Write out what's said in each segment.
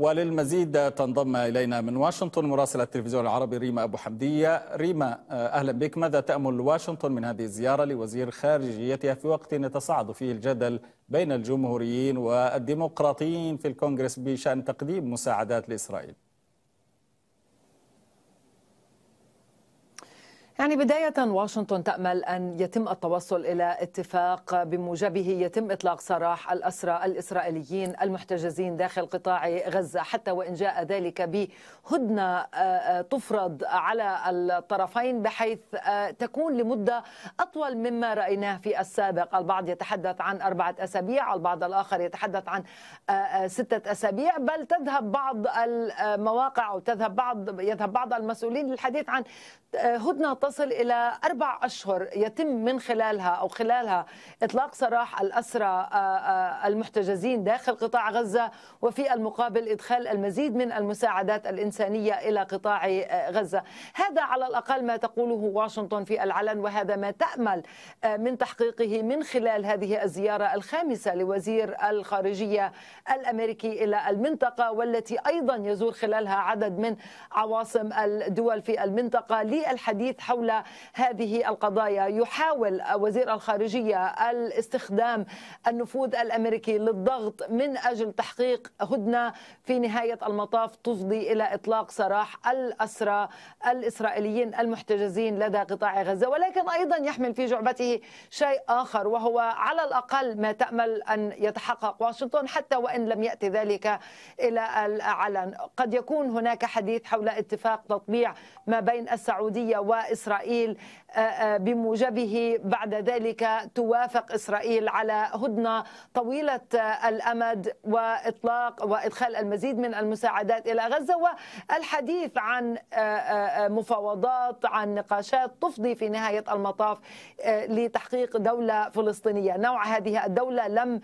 وللمزيد تنضم إلينا من واشنطن مراسلة التلفزيون العربي ريما أبو حمدية ريما آه، أهلا بك ماذا تأمل واشنطن من هذه الزيارة لوزير خارجيتها في وقت يتصاعد فيه الجدل بين الجمهوريين والديمقراطيين في الكونغرس بشأن تقديم مساعدات لإسرائيل يعني بداية واشنطن تأمل أن يتم التوصل إلى اتفاق بموجبه يتم إطلاق سراح الأسرى الإسرائيليين المحتجزين داخل قطاع غزة حتى وإن جاء ذلك بهدنة آه، آه، تفرض على الطرفين بحيث آه، تكون لمدة أطول مما رأيناه في السابق البعض يتحدث عن أربعة أسابيع البعض الآخر يتحدث عن ستة أسابيع بل تذهب بعض المواقع أو تذهب بعض يذهب بعض المسؤولين للحديث عن هدنة تصل إلى أربع أشهر يتم من خلالها أو خلالها إطلاق سراح الأسرى آه، آه، المحتجزين داخل قطاع غزة وفي المقابل إدخال المزيد من المساعدات الإنسانية إلى قطاع آه، غزة هذا على الأقل ما تقوله واشنطن في العلن وهذا ما تأمل من تحقيقه من خلال هذه الزيارة الخامسة لوزير الخارجية الأمريكي إلى المنطقة والتي أيضا يزور خلالها عدد من عواصم الدول في المنطقة للحديث حول حول هذه القضايا يحاول وزير الخارجية الاستخدام النفوذ الأمريكي للضغط من أجل تحقيق هدنة في نهاية المطاف تفضي إلى إطلاق سراح الأسرى الإسرائيليين المحتجزين لدى قطاع غزة ولكن أيضا يحمل في جعبته شيء آخر وهو على الأقل ما تأمل أن يتحقق واشنطن حتى وإن لم يأتي ذلك إلى الأعلن قد يكون هناك حديث حول اتفاق تطبيع ما بين السعودية وإسرائيل إسرائيل بموجبه بعد ذلك توافق إسرائيل على هدنة طويلة الأمد وإطلاق وإدخال المزيد من المساعدات إلى غزة والحديث عن مفاوضات عن نقاشات تفضي في نهاية المطاف لتحقيق دولة فلسطينية نوع هذه الدولة لم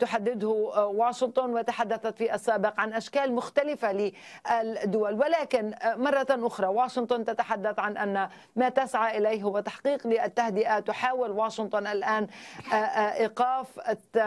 تحدده واشنطن وتحدثت في السابق عن أشكال مختلفة للدول ولكن مرة أخرى واشنطن تتحدث عن أن ما تسعى إليه هو تحقيق للتهدئة تحاول واشنطن الآن آه، آه، إيقاف آه،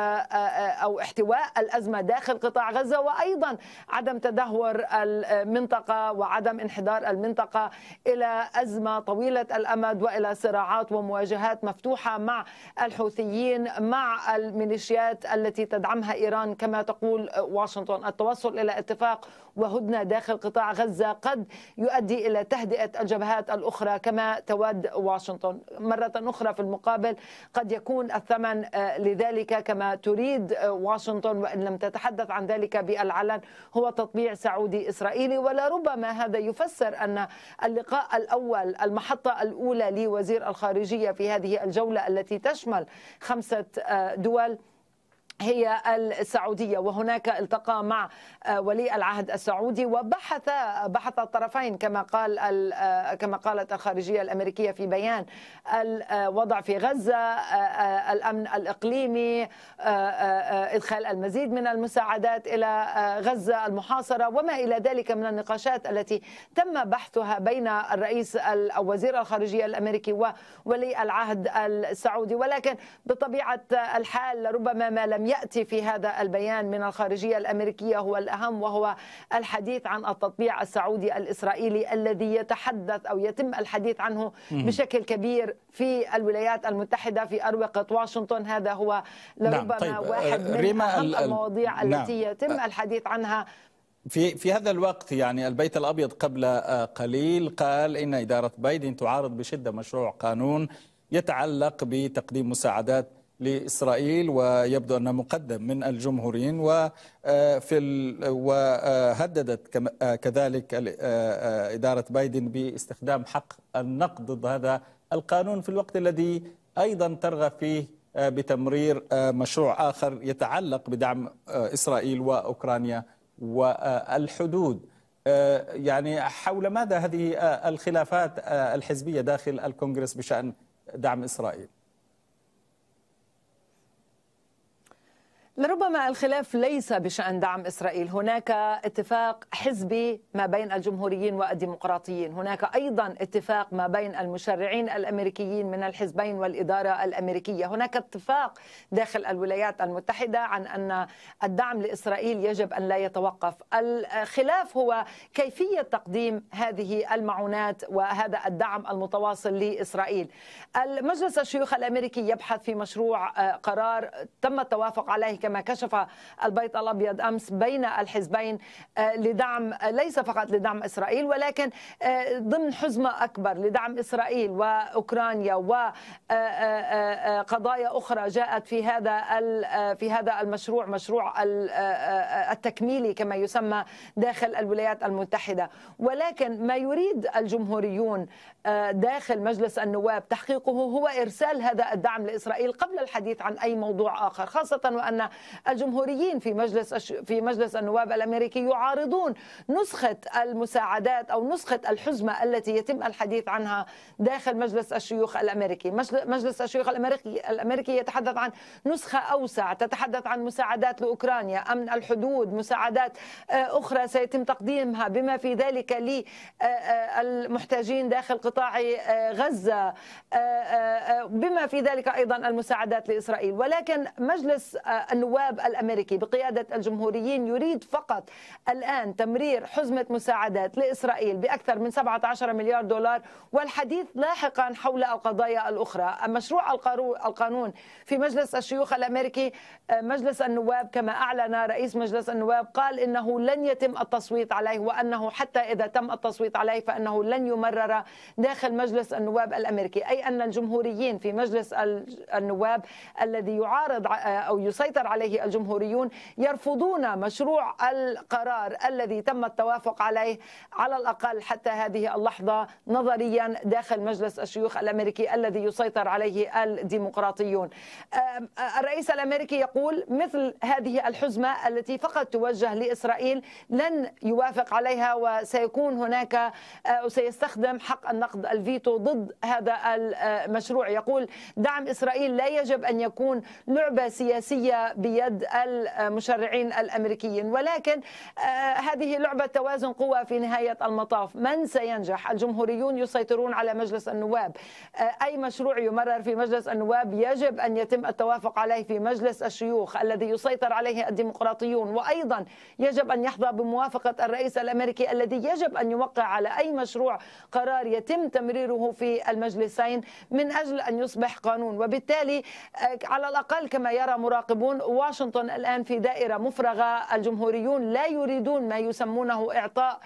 أو احتواء الأزمة داخل قطاع غزة وأيضا عدم تدهور المنطقة وعدم انحدار المنطقة إلى أزمة طويلة الأمد وإلى صراعات ومواجهات مفتوحة مع الحوثيين مع الميليشيات التي تدعمها إيران كما تقول واشنطن التوصل إلى اتفاق وهدنة داخل قطاع غزة قد يؤدي إلى تهدئة الجبهات الأخرى كما كما تود واشنطن مرة أخرى في المقابل قد يكون الثمن آه، لذلك كما تريد آه، واشنطن وإن لم تتحدث عن ذلك بالعلن هو تطبيع سعودي إسرائيلي ولربما هذا يفسر أن اللقاء الأول المحطة الأولى لوزير الخارجية في هذه الجولة التي تشمل خمسة آه، دول هي السعوديه وهناك التقى مع آه، ولي العهد السعودي وبحث بحث الطرفين كما قال آه، كما قالت الخارجيه الامريكيه في بيان الوضع آه، في غزه الامن الاقليمي ادخال المزيد من المساعدات الى غزه المحاصره وما الى ذلك من النقاشات التي تم بحثها بين الرئيس او وزير الخارجيه الامريكي وولي العهد السعودي ولكن بطبيعه الحال ربما ما لم ياتي في هذا البيان من الخارجيه الامريكيه هو الاهم وهو الحديث عن التطبيع السعودي الاسرائيلي الذي يتحدث او يتم الحديث عنه بشكل كبير في الولايات المتحده في اروقه واشنطن هذا هو نعم، لربما نعم. طيب. واحد من اهم المواضيع نعم. التي يتم الحديث عنها في في هذا الوقت يعني البيت الابيض قبل آه، قليل قال ان اداره بايدن تعارض بشده مشروع قانون يتعلق بتقديم مساعدات لإسرائيل ويبدو أنه مقدم من الجمهوريين وفي آه، وهددت آه، آه، كذلك إدارة بايدن باستخدام حق النقد ضد هذا القانون في الوقت الذي أيضا ترغب فيه بتمرير مشروع آخر يتعلق بدعم إسرائيل وأوكرانيا والحدود يعني حول ماذا هذه الخلافات الحزبية داخل الكونغرس بشأن دعم إسرائيل؟ لربما الخلاف ليس بشأن دعم إسرائيل هناك اتفاق حزبي ما بين الجمهوريين والديمقراطيين هناك أيضا اتفاق ما بين المشرعين الأمريكيين من الحزبين والإدارة الأمريكية هناك اتفاق داخل الولايات المتحدة عن أن الدعم لإسرائيل يجب أن لا يتوقف الخلاف هو كيفية تقديم هذه المعونات وهذا الدعم المتواصل لإسرائيل المجلس الشيوخ الأمريكي يبحث في مشروع آه، قرار تم التوافق عليه كما كشف البيت الابيض امس بين الحزبين آه، لدعم آه، ليس فقط لدعم اسرائيل ولكن آه، ضمن حزمه اكبر لدعم اسرائيل واوكرانيا وقضايا اخرى جاءت في هذا في هذا المشروع مشروع التكميلي كما يسمى داخل الولايات المتحده ولكن ما يريد الجمهوريون داخل مجلس النواب تحقيقه هو ارسال هذا الدعم لاسرائيل قبل الحديث عن اي موضوع اخر خاصه وان الجمهوريين في مجلس في مجلس النواب الامريكي يعارضون نسخه المساعدات او نسخه الحزمه التي يتم الحديث عنها داخل مجلس الشيوخ الامريكي، مجلس الشيوخ الامريكي الامريكي يتحدث عن نسخه اوسع تتحدث عن مساعدات لاوكرانيا، امن الحدود، مساعدات آه، اخرى سيتم تقديمها بما في ذلك للمحتاجين آه، آه، داخل قطاع غزه بما في ذلك ايضا المساعدات لاسرائيل، ولكن مجلس النواب النواب الامريكي بقياده الجمهوريين يريد فقط الان تمرير حزمه مساعدات لاسرائيل باكثر من 17 مليار دولار والحديث لاحقا حول القضايا الاخرى، مشروع القانون في مجلس الشيوخ الامريكي آه، مجلس النواب كما اعلن رئيس مجلس النواب قال انه لن يتم التصويت عليه وانه حتى اذا تم التصويت عليه فانه لن يمرر داخل مجلس النواب الامريكي، اي ان الجمهوريين في مجلس النواب الذي يعارض آه، او يسيطر عليه الجمهوريون يرفضون مشروع القرار الذي تم التوافق عليه على الأقل حتى هذه اللحظة نظريا داخل مجلس الشيوخ الأمريكي الذي يسيطر عليه الديمقراطيون الرئيس الأمريكي يقول مثل هذه الحزمة التي فقط توجه لإسرائيل لن يوافق عليها وسيكون هناك أه، وسيستخدم حق النقد الفيتو ضد هذا المشروع أه، يقول دعم إسرائيل لا يجب أن يكون لعبة سياسية بيد المشرعين الامريكيين ولكن آه، هذه لعبه توازن قوى في نهايه المطاف من سينجح الجمهوريون يسيطرون على مجلس النواب آه، اي مشروع يمرر في مجلس النواب يجب ان يتم التوافق عليه في مجلس الشيوخ الذي يسيطر عليه الديمقراطيون وايضا يجب ان يحظى بموافقه الرئيس الامريكي الذي يجب ان يوقع على اي مشروع قرار يتم تمريره في المجلسين من اجل ان يصبح قانون وبالتالي آه، على الاقل كما يرى مراقبون واشنطن الآن في دائرة مفرغة الجمهوريون لا يريدون ما يسمونه إعطاء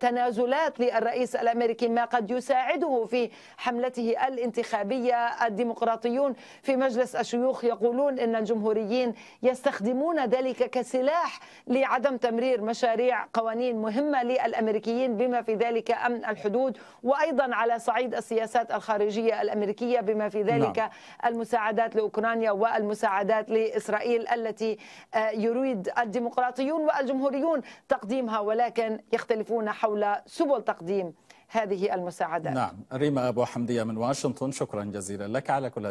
تنازلات للرئيس الأمريكي ما قد يساعده في حملته الانتخابية الديمقراطيون في مجلس الشيوخ يقولون أن الجمهوريين يستخدمون ذلك كسلاح لعدم تمرير مشاريع قوانين مهمة للأمريكيين بما في ذلك أمن الحدود وأيضا على صعيد السياسات الخارجية الأمريكية بما في نعم. ذلك نعم. المساعدات لأوكرانيا والمساعدات لإسرائيل إسرائيل التي آه، يريد الديمقراطيون والجمهوريون تقديمها ولكن يختلفون حول سبل تقديم هذه المساعدات نعم ريما أبو حمدية من واشنطن شكرا جزيلا لك على كل